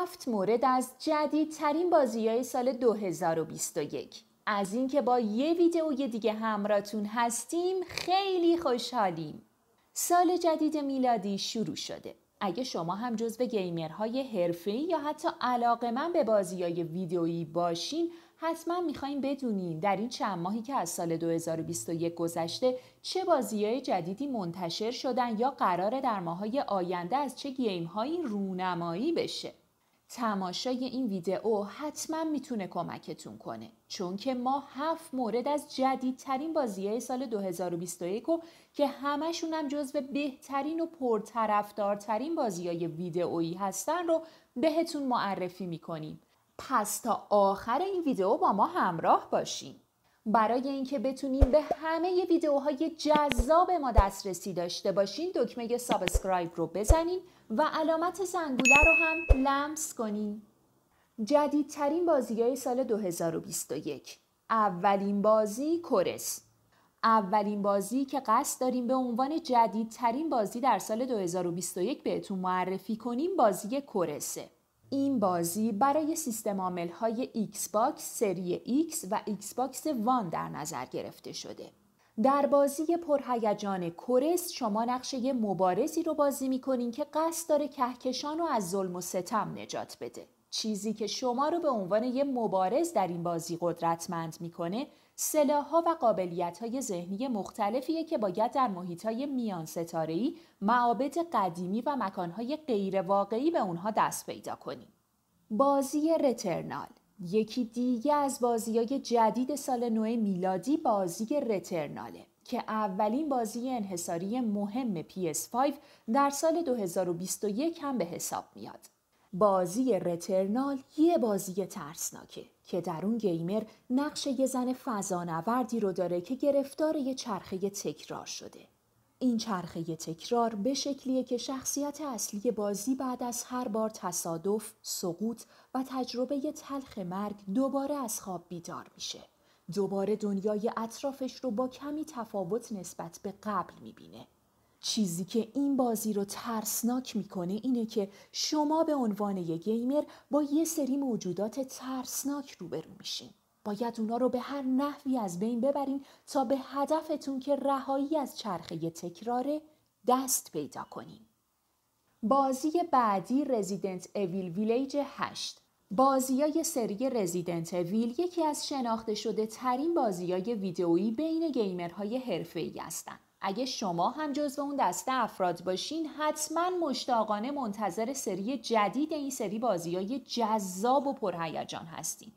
هفت مورد از جدیدترین بازی های سال 2021 از اینکه با یه ویدئوی دیگه همراتون هستیم خیلی خوشحالیم سال جدید میلادی شروع شده اگه شما هم جزو گیمرهای حرفه‌ای یا حتی علاقه من به بازی های ویدئویی باشین حتما میخوایم بدونین در این چند ماهی که از سال 2021 گذشته چه بازی های جدیدی منتشر شدن یا قرار در ماهای آینده از چه گیم هایی رونمایی بشه تماشای این ویدئو حتما میتونه کمکتون کنه چون که ما هفت مورد از جدیدترین بازیهای سال 2021 و که همشون هم جزو بهترین و پرطرفدارترین بازی های ویدئویی هستن رو بهتون معرفی میکنیم پس تا آخر این ویدئو با ما همراه باشین برای اینکه بتونیم به همه ویدیوهای جذاب ما دسترسی داشته باشین دکمه سابسکرایب رو بزنین و علامت زنگوله رو هم لمس کنین جدیدترین بازی های سال 2021 اولین بازی کورس اولین بازی که قصد داریم به عنوان جدیدترین بازی در سال 2021 بهتون معرفی کنیم بازی کورسه این بازی برای سیستم عامل های ایکس باکس سری ایکس و ایکس باکس وان در نظر گرفته شده. در بازی پرهیجان کورس شما نقشه مبارزی رو بازی میکنین که قصد داره کهکشان رو از ظلم و ستم نجات بده. چیزی که شما رو به عنوان یه مبارز در این بازی قدرتمند میکنه سلاح‌ها و قابلیت‌های ذهنی مختلفیه که باید در محیط‌های میان ستارهی، معابد قدیمی و غیر غیرواقعی به اونها دست پیدا کنیم. بازی رترنال یکی دیگه از بازی جدید سال نو میلادی بازی رترناله که اولین بازی انحصاری مهم PS5 در سال 2021 هم به حساب میاد. بازی رترنال یه بازی ترسناکه که در اون گیمر نقش یه زن فضانوردی رو داره که گرفتار یه چرخه تکرار شده. این چرخه تکرار به شکلیه که شخصیت اصلی بازی بعد از هر بار تصادف، سقوط و تجربه تلخ مرگ دوباره از خواب بیدار میشه. دوباره دنیای اطرافش رو با کمی تفاوت نسبت به قبل میبینه. چیزی که این بازی رو ترسناک میکنه اینه که شما به عنوان یه گیمر با یه سری موجودات ترسناک روبرو میشین. باید اونا رو به هر نحوی از بین ببرین تا به هدفتون که رهایی از چرخه تکراره دست پیدا کنین. بازی بعدی رزیدنت اویل ویلیج 8 بازیای سری رزیدنت اویل یکی از شناخته شده ترین های ویدئویی بین گیمرهای حرفه‌ای هستند. اگه شما هم جزو اون دسته افراد باشین حتما مشتاقانه منتظر سری جدید این سری بازی های جذاب و پرهیجان هستین.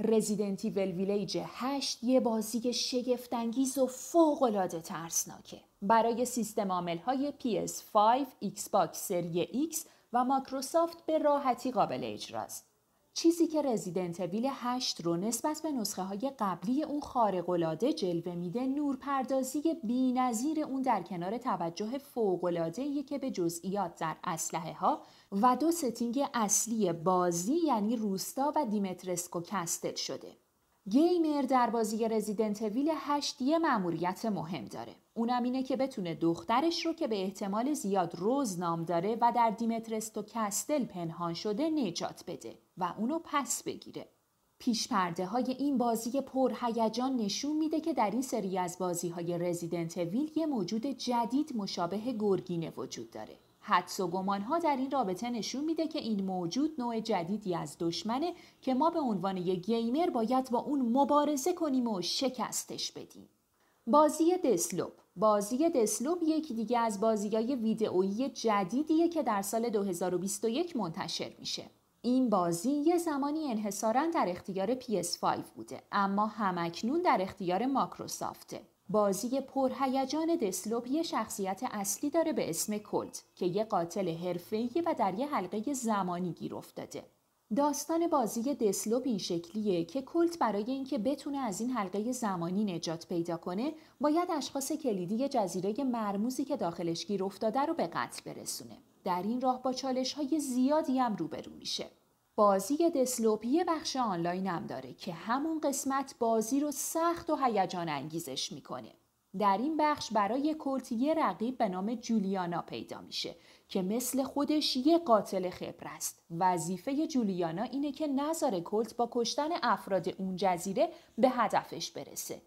رزیدنتی ویل ویلیج 8 یه بازی شگفتانگیز و فوقالعاده ترسناکه. برای سیستم آمل های PS5، Xbox سری X و مایکروسافت به راحتی قابل اجراست. چیزی که رزیدنت ویل 8 رو نسبت به نسخه های قبلی اون خارق‌العاده جلوه میده نورپردازی بی‌نظیر اون در کنار توجه فوق‌العاده‌ای که به جزئیات در اسلحه ها و دو ستینگ اصلی بازی یعنی روستا و دیمترسکو کستل شده. گیمر در بازی رزیدنت ویل 8 یه مأموریت مهم داره. اونم اینه که بتونه دخترش رو که به احتمال زیاد روز نام داره و در دیمترسکو کستل پنهان شده نجات بده. و اونو پس بگیره. پیش پرده های این بازی هیجان نشون میده که در این سری از بازی های رزیدنت ویل یه موجود جدید مشابه گرگینه وجود داره. حدس و گمان ها در این رابطه نشون میده که این موجود نوع جدیدی از دشمنه که ما به عنوان یک گیمر باید با اون مبارزه کنیم و شکستش بدیم. بازی دسلوب بازی دسلوب یکی دیگه از بازی های ویدئویی جدیدیه که در سال 2021 منتشر میشه. این بازی یه زمانی انحصارا در اختیار PS5 بوده اما همکنون در اختیار ماکروسافته. بازی پرهیجان دسلوپ یه شخصیت اصلی داره به اسم کلت که یه قاتل حرفه‌ای و در یه حلقه زمانی گیر افتاده. داستان بازی دسلوپ این شکلیه که کلت برای اینکه بتونه از این حلقه زمانی نجات پیدا کنه باید اشخاص کلیدی جزیره مرموزی که داخلش گیر افتاده رو به قتل برسونه. در این راه با چالش های زیادی هم روبرو میشه. بازی دسلوپ یه بخش هم داره که همون قسمت بازی رو سخت و هیجان انگیزش میکنه. در این بخش برای کلت یه رقیب به نام جولیانا پیدا میشه که مثل خودش یه قاتل خبر است. وظیفه جولیانا اینه که نظر کلت با کشتن افراد اون جزیره به هدفش برسه.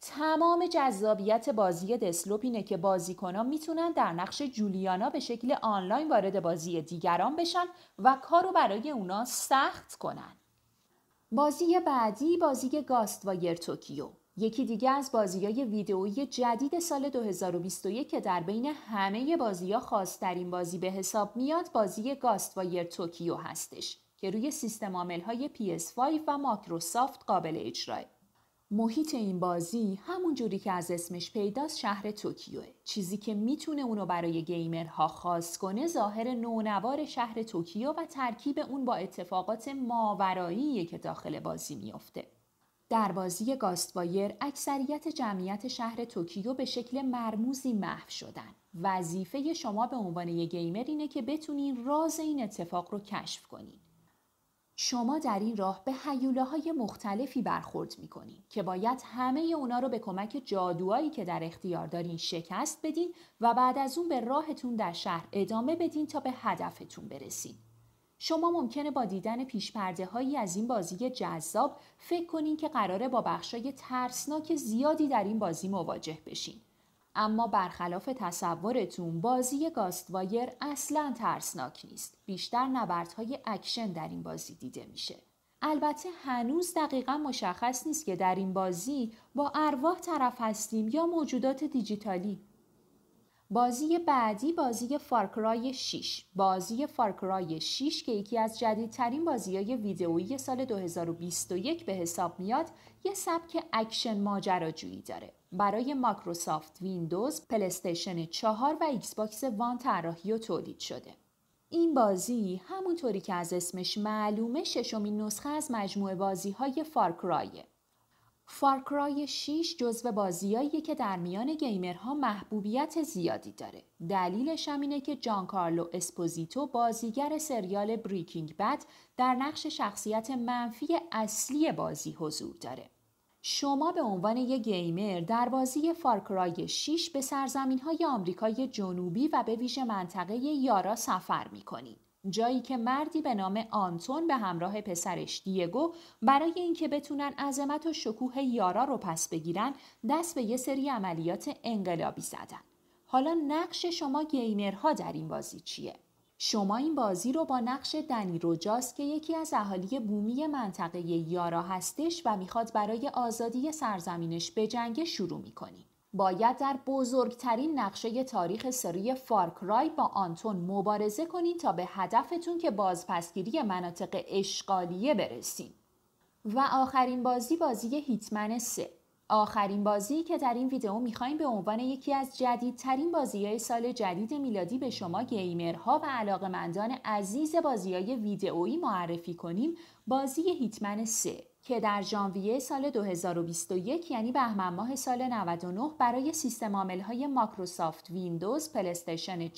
تمام جذابیت بازی دسلوپ اینه که بازیکنان میتونن در نقش جولیانا به شکل آنلاین وارد بازی دیگران بشن و کارو برای اونا سخت کنن. بازی بعدی بازی گاست وایر توکیو یکی دیگه از بازی های ویدئویی جدید سال 2021 که در بین همه بازی ها خواسترین بازی به حساب میاد بازی گاست وایر توکیو هستش که روی سیستم عامل های PS5 و ماکروسافت قابل اجراه. محیط این بازی همون جوری که از اسمش پیداست شهر توکیوه چیزی که میتونه اونو برای گیمرها خاص کنه ظاهر نونوار شهر توکیو و ترکیب اون با اتفاقات ماورایی که داخل بازی میافته در بازی گاستوایر اکثریت جمعیت شهر توکیو به شکل مرموزی محو شدن وظیفه شما به عنوان یه گیمر اینه که بتونین راز این اتفاق رو کشف کنین شما در این راه به حیوله های مختلفی برخورد می که باید همه اونا رو به کمک جادوهایی که در اختیار دارین شکست بدین و بعد از اون به راهتون در شهر ادامه بدین تا به هدفتون برسین. شما ممکنه با دیدن پیشپرده هایی از این بازی جذاب فکر کنین که قراره با بخشای ترسناک زیادی در این بازی مواجه بشین. اما برخلاف تصورتون بازی گاستوایر اصلا ترسناک نیست. بیشتر نبردهای اکشن در این بازی دیده میشه. البته هنوز دقیقا مشخص نیست که در این بازی با ارواح طرف هستیم یا موجودات دیجیتالی. بازی بعدی بازی فارکرای 6 بازی فارکرای 6 که یکی از جدیدترین بازی های ویدئویی سال 2021 به حساب میاد یه سبک اکشن ماجراجویی داره برای ماکروسافت ویندوز پلستیشن 4 و ایکس باکس وان طراحی و تولید شده این بازی همونطوری که از اسمش معلومه ششمین نسخه از مجموعه بازی های فارکرایه فارکرای 6 جزو بازیایی که در میان گیمرها محبوبیت زیادی داره. دلیلش هم اینه که جان کارلو اسپوزیتو بازیگر سریال بریکینگ بد در نقش شخصیت منفی اصلی بازی حضور داره. شما به عنوان یک گیمر در بازی فارکرای 6 به سرزمین های آمریکای جنوبی و به ویژه منطقه یارا سفر می جایی که مردی به نام آنتون به همراه پسرش دیگو برای اینکه بتونن عظمت و شکوه یارا رو پس بگیرن دست به یه سری عملیات انقلابی زدن. حالا نقش شما گیمرها در این بازی چیه؟ شما این بازی رو با نقش دنی روجاست که یکی از اهالی بومی منطقه یارا هستش و میخواد برای آزادی سرزمینش به جنگ شروع میکنید. باید در بزرگترین نقشه تاریخ سری فارکرای با آنتون مبارزه کنید تا به هدفتون که بازپسگیری مناطق اشغالیه برسین و آخرین بازی بازی هیتمن 3 آخرین بازی که در این ویدئو میخوایم به عنوان یکی از جدیدترین بازی های سال جدید میلادی به شما گیمرها و علاقمندان عزیز بازی های ویدئویی معرفی کنیم بازی هیتمن 3 که در ژانویه سال 2021 یعنی بهمن ماه سال 99 برای سیستم عامل‌های ماکروسافت ویندوز، پلیستشن 4،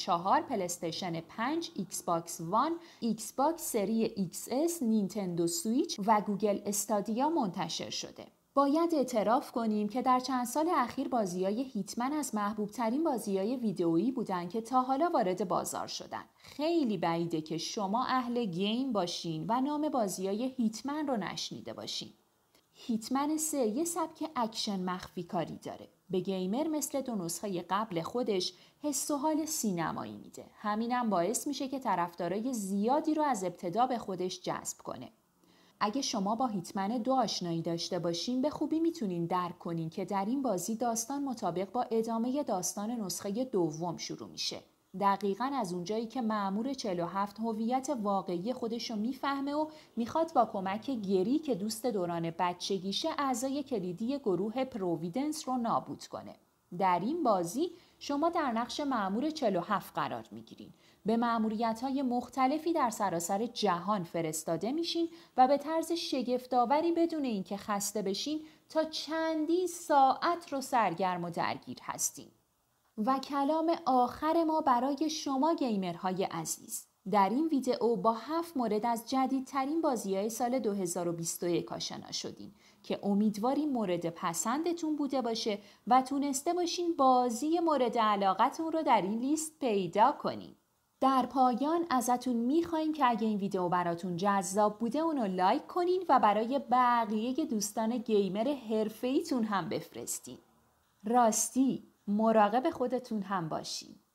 پلیستشن 5، ایکس باکس وان، ایکس باکس سری XS، نینتندو سویچ و گوگل استادیا منتشر شده. باید اعتراف کنیم که در چند سال اخیر بازی های هیتمن از محبوب ترین بازی های ویدئویی بودن که تا حالا وارد بازار شدن. خیلی بعیده که شما اهل گیم باشین و نام بازی های هیتمن رو نشنیده باشین. هیتمن سه یه سبک اکشن مخفی کاری داره. به گیمر مثل دو نسخه قبل خودش حس و حال سینمایی میده. همینم باعث میشه که طرفدارای زیادی رو از ابتدا به خودش جذب کنه. اگه شما با هیتمن دو آشنایی داشته باشین به خوبی میتونین درک کنین که در این بازی داستان مطابق با ادامه داستان نسخه دوم شروع میشه. دقیقا از اونجایی که معمور 47 هویت واقعی خودش رو میفهمه و میخواد با کمک گری که دوست دوران بچگیشه اعضای کلیدی گروه پروویدنس رو نابود کنه. در این بازی شما در نقش معمور 47 قرار میگیرین. به معموریت های مختلفی در سراسر جهان فرستاده میشین و به طرز شگفتآوری بدون اینکه خسته بشین تا چندی ساعت رو سرگرم و درگیر هستین. و کلام آخر ما برای شما گیمرهای عزیز. در این ویدئو با هفت مورد از جدیدترین بازی های سال 2021 آشنا شدین که امیدواریم مورد پسندتون بوده باشه و تونسته باشین بازی مورد علاقتون رو در این لیست پیدا کنین. در پایان ازتون میخواییم که اگه این ویدیو براتون جذاب بوده اونو لایک کنین و برای بقیه دوستان گیمر حرفه‌ایتون هم بفرستین. راستی مراقب خودتون هم باشین.